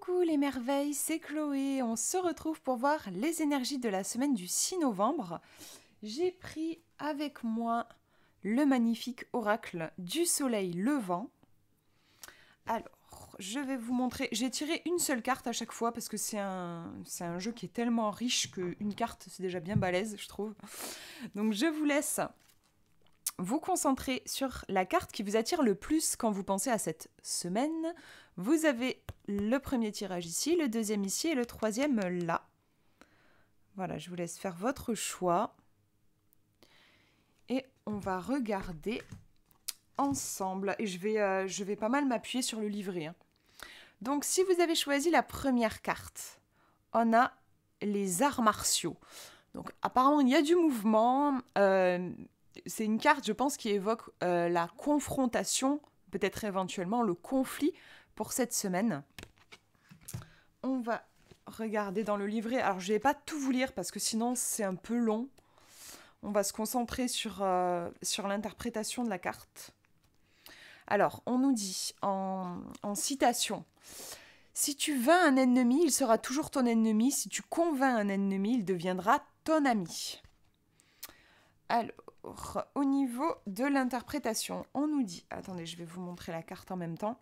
Coucou les merveilles, c'est Chloé. On se retrouve pour voir les énergies de la semaine du 6 novembre. J'ai pris avec moi le magnifique oracle du soleil levant. Alors, je vais vous montrer. J'ai tiré une seule carte à chaque fois parce que c'est un, c'est un jeu qui est tellement riche qu'une carte c'est déjà bien balèze, je trouve. Donc, je vous laisse vous concentrez sur la carte qui vous attire le plus quand vous pensez à cette semaine. Vous avez le premier tirage ici, le deuxième ici et le troisième là. Voilà, je vous laisse faire votre choix. Et on va regarder ensemble. Et je vais, euh, je vais pas mal m'appuyer sur le livret. Hein. Donc si vous avez choisi la première carte, on a les arts martiaux. Donc apparemment il y a du mouvement, euh, c'est une carte, je pense, qui évoque euh, la confrontation, peut-être éventuellement le conflit pour cette semaine. On va regarder dans le livret. Alors, je vais pas tout vous lire parce que sinon, c'est un peu long. On va se concentrer sur, euh, sur l'interprétation de la carte. Alors, on nous dit en, citation Si tu vins un ennemi, il sera toujours ton ennemi. Si tu convains un ennemi, il deviendra ton ami. Alors, au niveau de l'interprétation, on nous dit, attendez, je vais vous montrer la carte en même temps.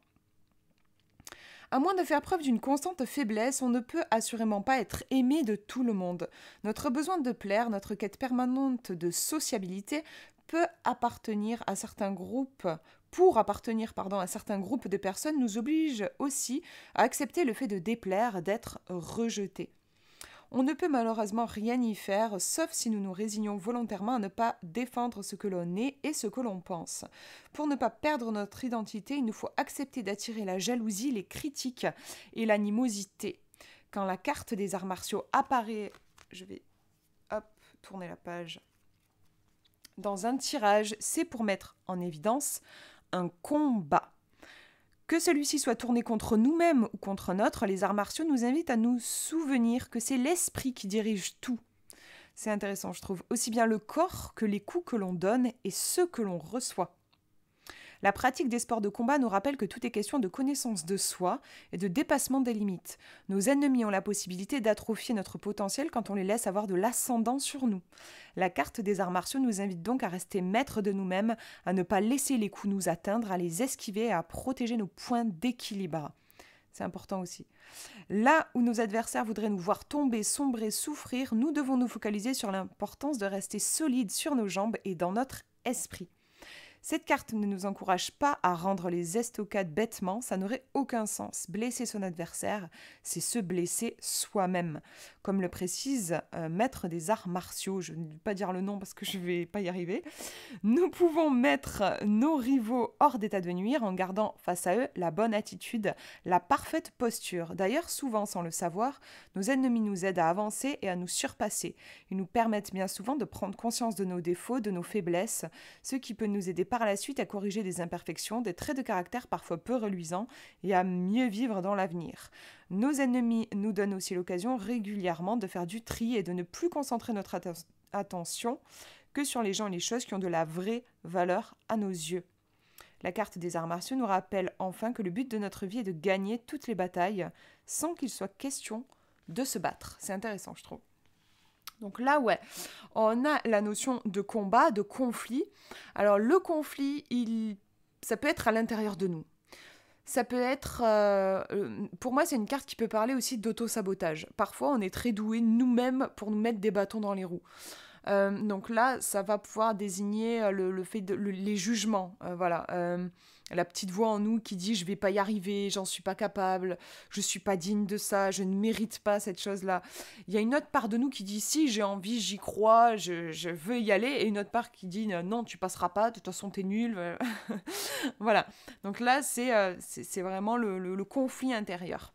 À moins de faire preuve d'une constante faiblesse, on ne peut assurément pas être aimé de tout le monde. Notre besoin de plaire, notre quête permanente de sociabilité peut appartenir à certains groupes pour appartenir pardon, à certains groupes de personnes nous oblige aussi à accepter le fait de déplaire, d'être rejeté. On ne peut malheureusement rien y faire, sauf si nous nous résignons volontairement à ne pas défendre ce que l'on est et ce que l'on pense. Pour ne pas perdre notre identité, il nous faut accepter d'attirer la jalousie, les critiques et l'animosité. Quand la carte des arts martiaux apparaît, je vais hop, tourner la page. Dans un tirage, c'est pour mettre en évidence un combat. Que celui-ci soit tourné contre nous-mêmes ou contre notre, les arts martiaux nous invitent à nous souvenir que c'est l'esprit qui dirige tout. C'est intéressant, je trouve, aussi bien le corps que les coups que l'on donne et ceux que l'on reçoit. La pratique des sports de combat nous rappelle que tout est question de connaissance de soi et de dépassement des limites. Nos ennemis ont la possibilité d'atrophier notre potentiel quand on les laisse avoir de l'ascendant sur nous. La carte des arts martiaux nous invite donc à rester maîtres de nous-mêmes, à ne pas laisser les coups nous atteindre, à les esquiver et à protéger nos points d'équilibre. C'est important aussi. Là où nos adversaires voudraient nous voir tomber, sombrer, souffrir, nous devons nous focaliser sur l'importance de rester solides sur nos jambes et dans notre esprit. Cette carte ne nous encourage pas à rendre les estocades bêtement, ça n'aurait aucun sens. Blesser son adversaire, c'est se blesser soi-même comme le précise euh, maître des arts martiaux, je ne vais pas dire le nom parce que je ne vais pas y arriver, nous pouvons mettre nos rivaux hors d'état de nuire en gardant face à eux la bonne attitude, la parfaite posture. D'ailleurs, souvent sans le savoir, nos ennemis nous aident à avancer et à nous surpasser. Ils nous permettent bien souvent de prendre conscience de nos défauts, de nos faiblesses, ce qui peut nous aider par la suite à corriger des imperfections, des traits de caractère parfois peu reluisants et à mieux vivre dans l'avenir. Nos ennemis nous donnent aussi l'occasion régulièrement de faire du tri et de ne plus concentrer notre attention que sur les gens et les choses qui ont de la vraie valeur à nos yeux. La carte des arts martiaux nous rappelle enfin que le but de notre vie est de gagner toutes les batailles sans qu'il soit question de se battre. C'est intéressant, je trouve. Donc là, ouais, on a la notion de combat, de conflit. Alors le conflit, il, ça peut être à l'intérieur de nous ça peut être... Euh, euh, pour moi, c'est une carte qui peut parler aussi d'auto-sabotage. Parfois, on est très doué nous-mêmes pour nous mettre des bâtons dans les roues. Euh, donc là, ça va pouvoir désigner le, fait les jugements. voilà la petite voix en nous qui dit je vais pas y arriver, j'en suis pas capable, je suis pas digne de ça, je ne mérite pas cette chose-là. Il y a une autre part de nous qui dit si j'ai envie, j'y crois, je, veux y aller, et une autre part qui dit euh, non, tu passeras pas, de toute façon t'es nul. Euh. voilà. Donc là, c'est, euh, c'est, vraiment le conflit intérieur.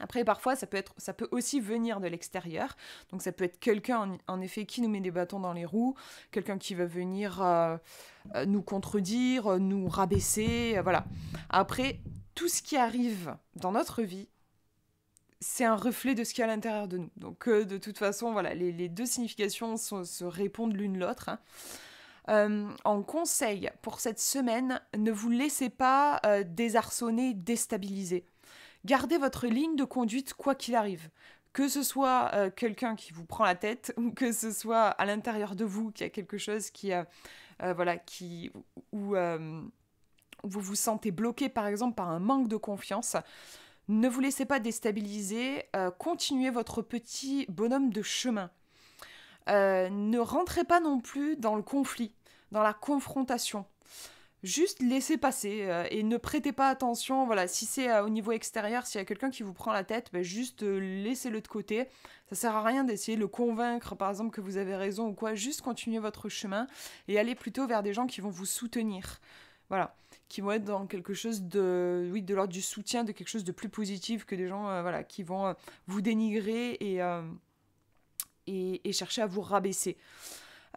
Après, parfois, ça peut, ça peut aussi venir de l'extérieur. Donc, ça peut être quelqu'un, en, effet, qui nous met des bâtons dans les roues, quelqu'un qui va venir euh, euh, nous contredire, euh, nous rabaisser, voilà. Après, tout ce qui arrive dans notre vie, c'est un reflet de ce qu'il y a à l'intérieur de nous. Donc, de toute façon, voilà, les, deux significations se répondent l'une l'autre. Hein. en conseil pour cette semaine, ne vous laissez pas désarçonner, déstabiliser gardez votre ligne de conduite quoi qu'il arrive. Que ce soit euh, quelqu'un qui vous prend la tête ou que ce soit à l'intérieur de vous qu'il y a quelque chose qui, euh, voilà, qui, où, euh, vous vous sentez bloqué par exemple par un manque de confiance, ne vous laissez pas déstabiliser, continuez votre petit bonhomme de chemin. ne rentrez pas non plus dans le conflit, dans la confrontation juste laissez passer euh, et ne prêtez pas attention. Voilà, si c'est euh, au niveau extérieur, s'il y a quelqu'un qui vous prend la tête, ben juste euh, laissez-le de côté. Ça sert à rien d'essayer de le convaincre, par exemple, que vous avez raison ou quoi. Juste continuez votre chemin et allez plutôt vers des gens qui vont vous soutenir. Voilà, qui vont être dans quelque chose de, oui, de l'ordre du soutien, de quelque chose de plus positif que des gens, voilà, qui vont vous dénigrer et, et, chercher à vous rabaisser.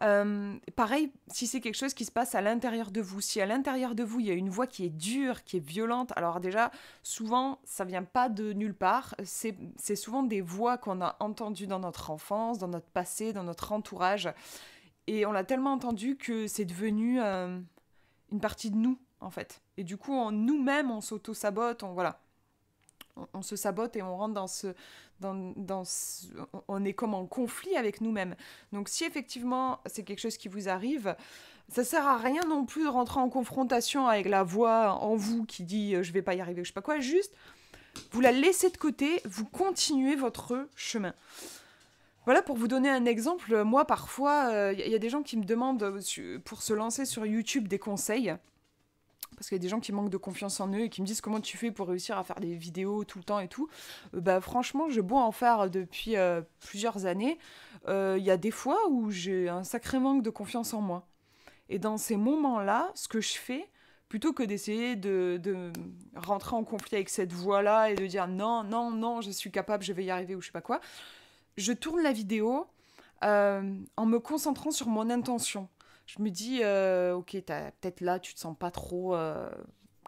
Euh, pareil, si c'est quelque chose qui se passe à l'intérieur de vous, si à l'intérieur de vous il y a une voix qui est dure, qui est violente, alors déjà, souvent ça vient pas de nulle part, c'est souvent des voix qu'on a entendues dans notre enfance, dans notre passé, dans notre entourage, et on l'a tellement entendu que c'est devenu euh, une partie de nous en fait. Et du coup, en nous-mêmes, on s'auto-sabote, on voilà on, se sabote et on rentre dans ce, dans, on est comme en conflit avec nous-mêmes. Donc si effectivement c'est quelque chose qui vous arrive, ça sert à rien non plus de rentrer en confrontation avec la voix en vous qui dit euh, je vais pas y arriver, je sais pas quoi, juste vous la laissez de côté, vous continuez votre chemin. Voilà, pour vous donner un exemple, moi parfois, il euh, y a des gens qui me demandent euh, pour se lancer sur YouTube des conseils parce qu'il y a des gens qui manquent de confiance en eux et qui me disent comment tu fais pour réussir à faire des vidéos tout le temps et tout. Euh, bah, franchement, je bois en faire depuis euh, plusieurs années, euh, il y a des fois où j'ai un sacré manque de confiance en moi. Et dans ces moments-là, ce que je fais, plutôt que d'essayer de, de, rentrer en conflit avec cette voix-là et de dire non, non, non, je suis capable, je vais y arriver ou je sais pas quoi, je tourne la vidéo en me concentrant sur mon intention je me dis, euh, ok, peut-être là, tu te sens pas trop euh,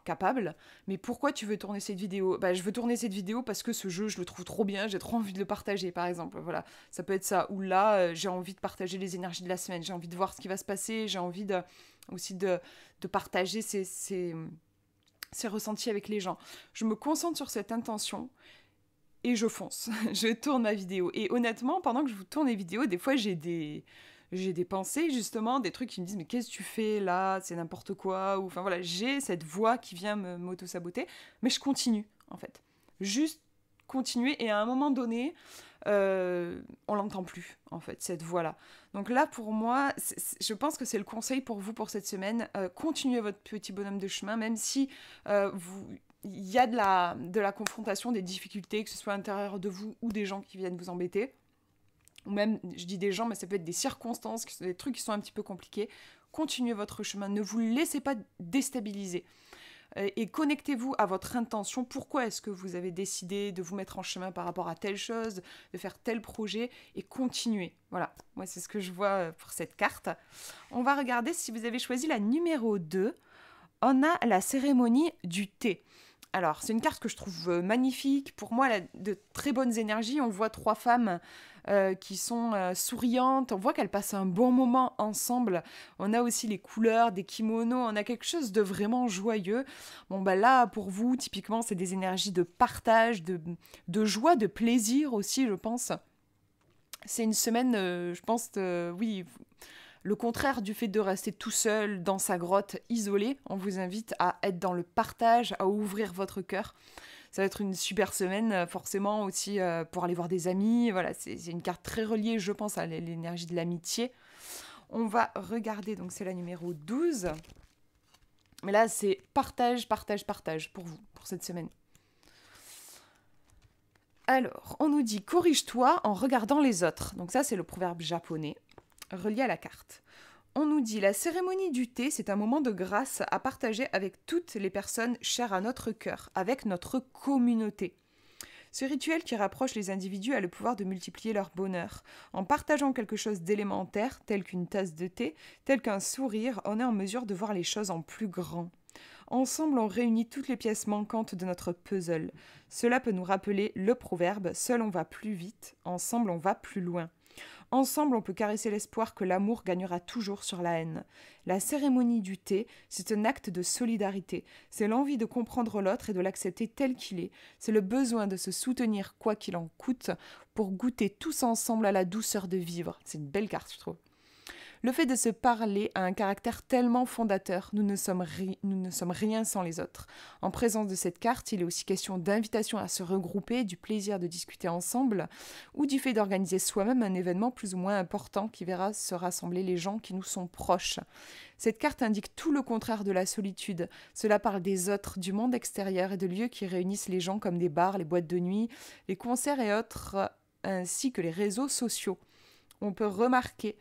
capable, mais pourquoi tu veux tourner cette vidéo bah, Je veux tourner cette vidéo parce que ce jeu, je le trouve trop bien, j'ai trop envie de le partager, par exemple. Voilà, ça peut être ça. Ou là, euh, j'ai envie de partager les énergies de la semaine, j'ai envie de voir ce qui va se passer, j'ai envie de, aussi de, partager ces, ces ressentis avec les gens. Je me concentre sur cette intention et je fonce. je tourne ma vidéo. Et honnêtement, pendant que je vous tourne les vidéos, des fois j'ai des j'ai des pensées justement, des trucs qui me disent mais qu'est-ce que tu fais là, c'est n'importe quoi, enfin voilà, j'ai cette voix qui vient m'auto-saboter, mais je continue en fait. Juste continuer et à un moment donné, euh, on l'entend plus en fait, cette voix-là. Donc là pour moi, je pense que c'est le conseil pour vous pour cette semaine, euh, continuez votre petit bonhomme de chemin, même si euh, vous il y a de la, de la confrontation, des difficultés, que ce soit à l'intérieur de vous ou des gens qui viennent vous embêter ou même, je dis des gens, mais ça peut être des circonstances, des trucs qui sont un petit peu compliqués. Continuez votre chemin, ne vous laissez pas déstabiliser. Euh, et connectez-vous à votre intention. Pourquoi est-ce que vous avez décidé de vous mettre en chemin par rapport à telle chose, de faire tel projet Et continuez. Voilà, moi c'est ce que je vois euh, pour cette carte. On va regarder si vous avez choisi la numéro 2. On a la cérémonie du thé. Alors, c'est une carte que je trouve euh, magnifique. Pour moi, elle a de très bonnes énergies. On voit trois femmes euh, qui sont euh, souriantes. On voit qu'elles passent un bon moment ensemble. On a aussi les couleurs des kimonos. On a quelque chose de vraiment joyeux. Bon, bah là, pour vous, typiquement, c'est des énergies de partage, de, de joie, de plaisir aussi, je pense. C'est une semaine, euh, je pense, oui. Le contraire du fait de rester tout seul dans sa grotte isolée, on vous invite à être dans le partage, à ouvrir votre cœur ça va être une super semaine, euh, forcément aussi euh, pour aller voir des amis. Voilà, c'est une carte très reliée, je pense, à l'énergie de l'amitié. On va regarder, donc c'est la numéro 12. Mais là, c'est partage, partage, partage pour vous, pour cette semaine. Alors, on nous dit corrige-toi en regardant les autres. Donc ça, c'est le proverbe japonais relié à la carte. On nous dit la cérémonie du thé, c'est un moment de grâce à partager avec toutes les personnes chères à notre cœur, avec notre communauté. Ce rituel qui rapproche les individus a le pouvoir de multiplier leur bonheur. En partageant quelque chose d'élémentaire, tel qu'une tasse de thé, tel qu'un sourire, on est en mesure de voir les choses en plus grand. Ensemble, on réunit toutes les pièces manquantes de notre puzzle. Cela peut nous rappeler le proverbe Seul on va plus vite, ensemble on va plus loin. Ensemble, on peut caresser l'espoir que l'amour gagnera toujours sur la haine. La cérémonie du thé, c'est un acte de solidarité. C'est l'envie de comprendre l'autre et de l'accepter tel qu'il est. C'est le besoin de se soutenir quoi qu'il en coûte pour goûter tous ensemble à la douceur de vivre. C'est une belle carte, je trouve. Le fait de se parler a un caractère tellement fondateur, nous ne sommes, nous ne sommes rien sans les autres. En présence de cette carte, il est aussi question d'invitation à se regrouper, du plaisir de discuter ensemble, ou du fait d'organiser soi-même un événement plus ou moins important qui verra se rassembler les gens qui nous sont proches. Cette carte indique tout le contraire de la solitude. Cela parle des autres, du monde extérieur et de lieux qui réunissent les gens comme des bars, les boîtes de nuit, les concerts et autres, ainsi que les réseaux sociaux. On peut remarquer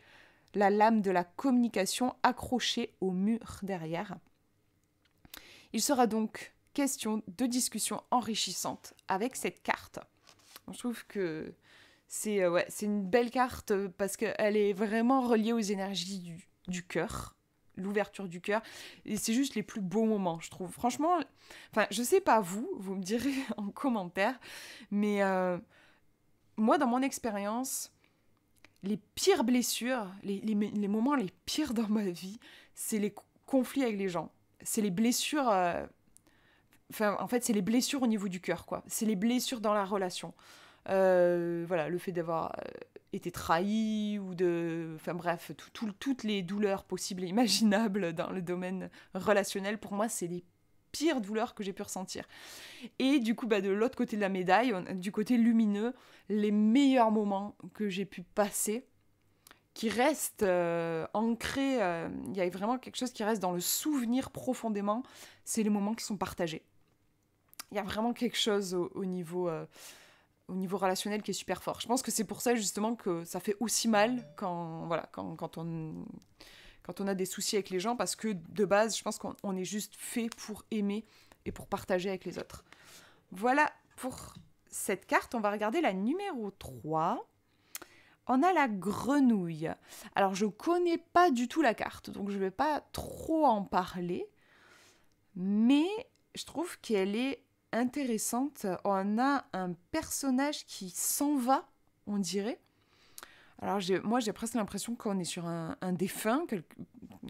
la lame de la communication accrochée au mur derrière. Il sera donc question de discussion enrichissante avec cette carte. Je trouve que c'est euh, ouais, une belle carte parce qu'elle est vraiment reliée aux énergies du, cœur, l'ouverture du cœur. Et c'est juste les plus beaux moments, je trouve. Franchement, enfin, je sais pas vous, vous me direz en commentaire, mais euh, moi, dans mon expérience, les pires blessures, les, moments les pires dans ma vie, c'est les conflits avec les gens. C'est les blessures. Euh, en fait, c'est les blessures au niveau du cœur, quoi. C'est les blessures dans la relation. Euh, voilà, le fait d'avoir euh, été trahi ou de. Enfin, bref, toutes les douleurs possibles et imaginables dans le domaine relationnel, pour moi, c'est les pire douleur que j'ai pu ressentir. Et du coup, bah, de l'autre côté de la médaille, du côté lumineux, les meilleurs moments que j'ai pu passer, qui restent euh, ancrés, euh, il y a vraiment quelque chose qui reste dans le souvenir profondément, c'est les moments qui sont partagés. Il y a vraiment quelque chose au, niveau... Euh, au niveau relationnel qui est super fort. Je pense que c'est pour ça justement que ça fait aussi mal quand voilà quand, quand on quand on a des soucis avec les gens, parce que de base, je pense qu'on est juste fait pour aimer et pour partager avec les autres. Voilà pour cette carte. On va regarder la numéro 3. On a la grenouille. Alors, je connais pas du tout la carte, donc je ne vais pas trop en parler. Mais je trouve qu'elle est intéressante. On a un personnage qui s'en va, on dirait. Alors moi j'ai presque l'impression qu'on est sur un, défunt,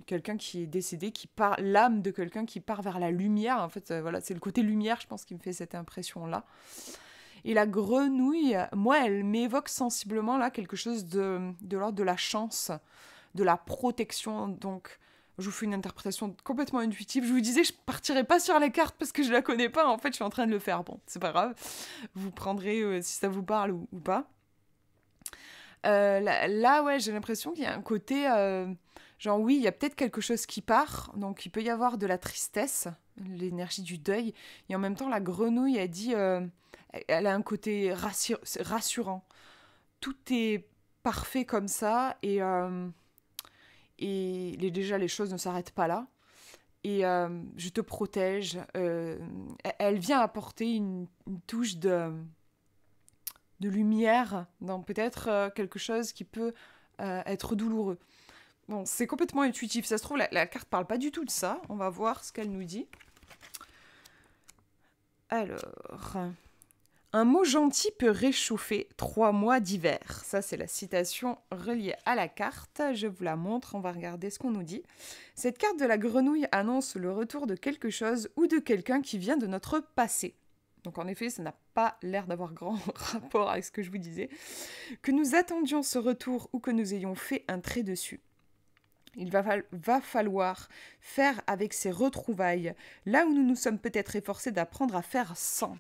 quelqu'un qui est décédé, qui part l'âme de quelqu'un qui part vers la lumière. En fait, euh, voilà, c'est le côté lumière, je pense, qui me fait cette impression là. Et la grenouille, moi, elle m'évoque sensiblement là quelque chose de, de l'ordre de la chance, de la protection. Donc, je vous fais une interprétation complètement intuitive. Je vous disais, je partirai pas sur la cartes parce que je la connais pas. En fait, je suis en train de le faire. Bon, c'est pas grave. Vous prendrez euh, si ça vous parle ou pas. Euh, là, ouais, j'ai l'impression qu'il y a un côté. Euh, genre, oui, il y a peut-être quelque chose qui part, donc il peut y avoir de la tristesse, l'énergie du deuil. Et en même temps, la grenouille a dit. Euh, elle a un côté rassurant. Tout est parfait comme ça, et. et déjà, les choses ne s'arrêtent pas là. Et je te protège. elle vient apporter une touche de de lumière dans peut-être euh, quelque chose qui peut euh, être douloureux. Bon, c'est complètement intuitif. Ça se trouve, la, la, carte parle pas du tout de ça. On va voir ce qu'elle nous dit. Alors, un mot gentil peut réchauffer trois mois d'hiver. Ça, c'est la citation reliée à la carte. Je vous la montre, on va regarder ce qu'on nous dit. Cette carte de la grenouille annonce le retour de quelque chose ou de quelqu'un qui vient de notre passé donc en effet, ça n'a pas l'air d'avoir grand rapport avec ce que je vous disais, que nous attendions ce retour ou que nous ayons fait un trait dessus. Il va, falloir faire avec ces retrouvailles, là où nous nous sommes peut-être efforcés d'apprendre à faire sans.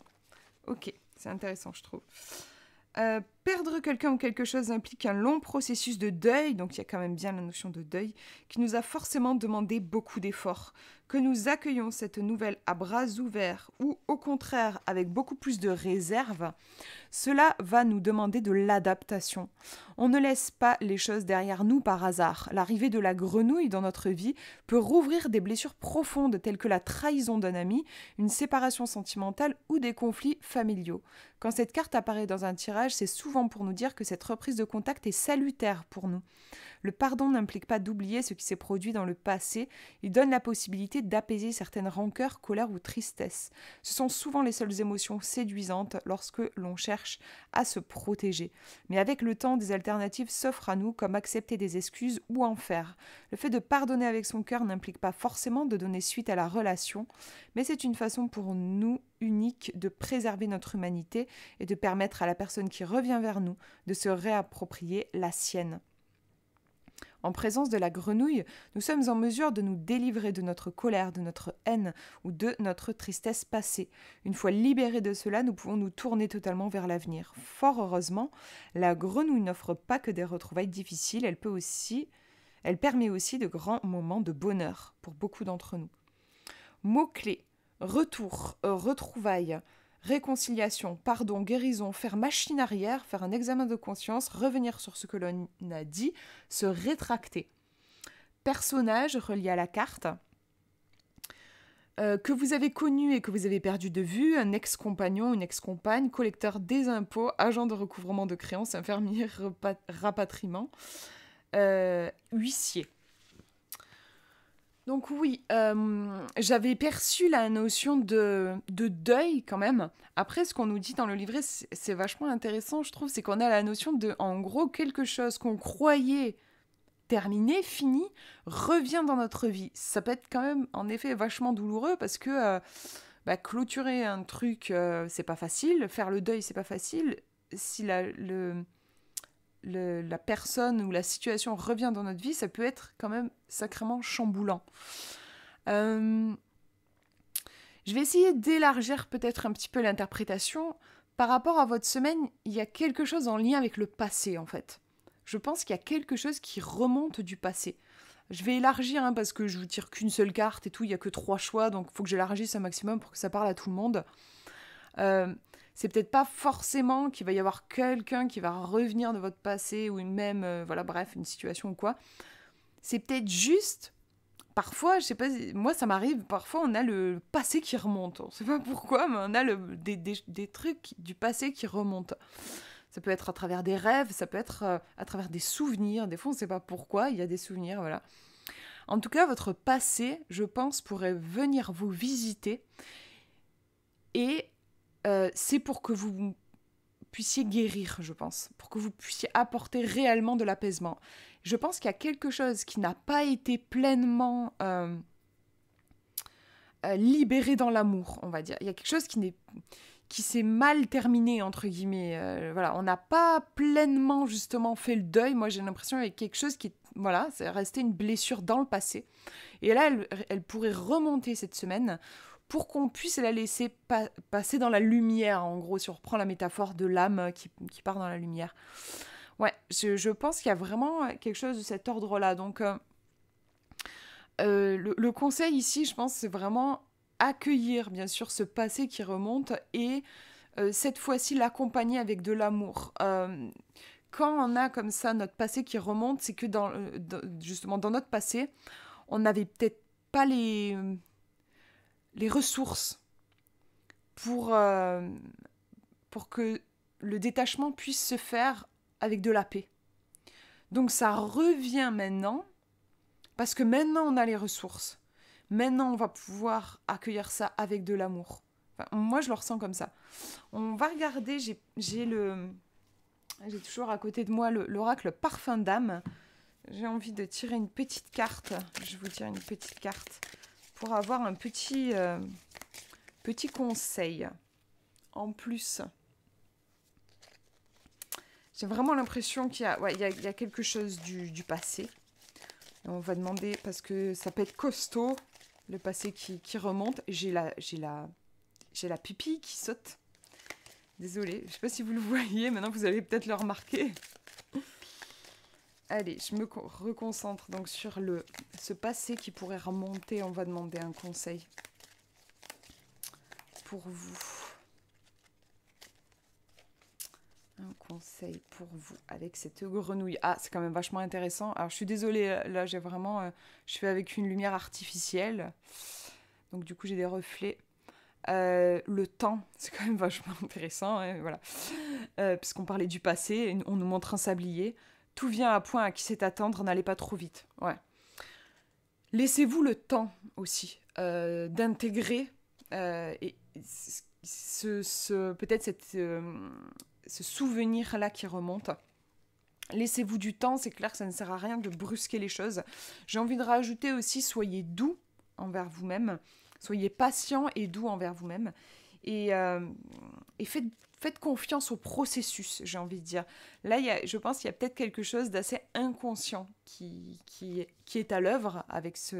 Ok, c'est intéressant, je trouve. Euh, Perdre quelqu'un ou quelque chose implique un long processus de deuil, donc il y a quand même bien la notion de deuil, qui nous a forcément demandé beaucoup d'efforts. Que nous accueillons cette nouvelle à bras ouverts ou au contraire avec beaucoup plus de réserve, cela va nous demander de l'adaptation. On ne laisse pas les choses derrière nous par hasard. L'arrivée de la grenouille dans notre vie peut rouvrir des blessures profondes telles que la trahison d'un ami, une séparation sentimentale ou des conflits familiaux. Quand cette carte apparaît dans un tirage, c'est souvent pour nous dire que cette reprise de contact est salutaire pour nous. Le pardon n'implique pas d'oublier ce qui s'est produit dans le passé, il donne la possibilité d'apaiser certaines rancœurs, colère ou tristesse. Ce sont souvent les seules émotions séduisantes lorsque l'on cherche à se protéger. Mais avec le temps, des alternatives s'offrent à nous comme accepter des excuses ou en faire. Le fait de pardonner avec son cœur n'implique pas forcément de donner suite à la relation, mais c'est une façon pour nous unique de préserver notre humanité et de permettre à la personne qui revient vers nous de se réapproprier la sienne. En présence de la grenouille, nous sommes en mesure de nous délivrer de notre colère, de notre haine ou de notre tristesse passée. Une fois libérés de cela, nous pouvons nous tourner totalement vers l'avenir. Fort heureusement, la grenouille n'offre pas que des retrouvailles difficiles, elle peut aussi elle permet aussi de grands moments de bonheur pour beaucoup d'entre nous. Mots-clés retour, euh, retrouvailles, réconciliation, pardon, guérison, faire machine arrière, faire un examen de conscience, revenir sur ce que l'on a dit, se rétracter. Personnage relié à la carte. Euh, que vous avez connu et que vous avez perdu de vue, un ex-compagnon, une ex-compagne, collecteur des impôts, agent de recouvrement de créances, infirmier rapatriement, euh, huissier. Donc oui, euh, j'avais perçu la notion de, de, deuil quand même. Après, ce qu'on nous dit dans le livret, c'est vachement intéressant, je trouve, c'est qu'on a la notion de, en gros, quelque chose qu'on croyait terminé, fini, revient dans notre vie. Ça peut être quand même, en effet, vachement douloureux parce que euh, bah, clôturer un truc, euh, c'est pas facile. Faire le deuil, c'est pas facile. Si la, le, la personne ou la situation revient dans notre vie, ça peut être quand même sacrément chamboulant. Euh, je vais essayer d'élargir peut-être un petit peu l'interprétation. Par rapport à votre semaine, il y a quelque chose en lien avec le passé en fait. Je pense qu'il y a quelque chose qui remonte du passé. Je vais élargir hein, parce que je vous tire qu'une seule carte et tout, il n'y a que trois choix, donc il faut que j'élargisse un maximum pour que ça parle à tout le monde. Euh, c'est peut-être pas forcément qu'il va y avoir quelqu'un qui va revenir de votre passé ou même, euh, voilà, bref, une situation ou quoi. C'est peut-être juste, parfois, je sais pas, moi ça m'arrive, parfois on a le passé qui remonte. On sait pas pourquoi, mais on a le, des, des trucs du passé qui remontent. Ça peut être à travers des rêves, ça peut être euh, à travers des souvenirs. Des fois, on sait pas pourquoi, il y a des souvenirs, voilà. En tout cas, votre passé, je pense, pourrait venir vous visiter et euh, c'est pour que vous puissiez guérir, je pense, pour que vous puissiez apporter réellement de l'apaisement. Je pense qu'il y a quelque chose qui n'a pas été pleinement euh, euh, libéré dans l'amour, on va dire. Il y a quelque chose qui n'est qui s'est mal terminé entre guillemets. voilà, on n'a pas pleinement justement fait le deuil. Moi, j'ai l'impression qu'il y a quelque chose qui, voilà, c'est resté une blessure dans le passé. Et là, elle pourrait remonter cette semaine pour qu'on puisse la laisser passer dans la lumière, en gros, si on reprend la métaphore de l'âme euh, qui, part dans la lumière. Ouais, je, pense qu'il y a vraiment euh, quelque chose de cet ordre-là. Donc, euh, le, conseil ici, je pense, c'est vraiment accueillir, bien sûr, ce passé qui remonte et cette fois-ci l'accompagner avec de l'amour quand on a comme ça notre passé qui remonte, c'est que dans, justement dans notre passé, on n'avait peut-être pas les, les ressources pour, euh, pour que le détachement puisse se faire avec de la paix. Donc ça revient maintenant, parce que maintenant on a les ressources. Maintenant on va pouvoir accueillir ça avec de l'amour. moi je le ressens comme ça. On va regarder, j'ai le... J'ai toujours à côté de moi l'oracle Parfum d'âme. J'ai envie de tirer une petite carte. Je vous tire une petite carte pour avoir un petit, euh, petit conseil en plus. J'ai vraiment l'impression qu'il y, ouais, y, a quelque chose du, passé. on va demander, parce que ça peut être costaud, le passé qui, remonte. J'ai la, la, la pipi qui saute. Désolée, je sais pas si vous le voyez, maintenant vous allez peut-être le remarquer. Allez, je me reconcentre donc sur le, ce passé qui pourrait remonter. On va demander un conseil pour vous. Un conseil pour vous avec cette grenouille. Ah, c'est quand même vachement intéressant. Alors, je suis désolée, euh, là, j'ai vraiment... Euh, je suis avec une lumière artificielle. Donc, du coup, j'ai des reflets. Euh, le temps, c'est quand même vachement intéressant, hein, voilà. Puisqu'on parlait du passé, on nous montre un sablier. Tout vient à point, à qui sait attendre, n'allez pas trop vite. Ouais. Laissez-vous le temps aussi euh, d'intégrer euh, ce, peut-être euh, ce souvenir-là qui remonte. Laissez-vous du temps, c'est clair que ça ne sert à rien de brusquer les choses. J'ai envie de rajouter aussi, soyez doux envers vous-même, soyez patient et doux envers vous-même, et, et faites faites confiance au processus, j'ai envie de dire. Là, y a, je pense qu'il y a peut-être quelque chose d'assez inconscient qui, qui, est à l'œuvre avec ce,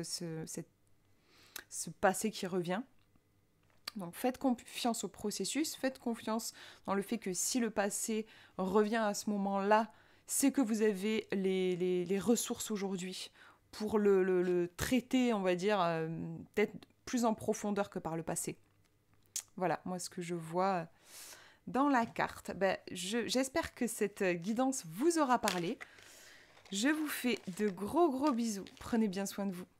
passé qui revient. Donc faites confiance au processus, faites confiance dans le fait que si le passé revient à ce moment-là, c'est que vous avez les, ressources aujourd'hui pour le, traiter, on va dire, euh, peut-être plus en profondeur que par le passé. Voilà, moi ce que je vois dans la carte. Ben, J'espère que cette guidance vous aura parlé. Je vous fais de gros gros bisous. Prenez bien soin de vous.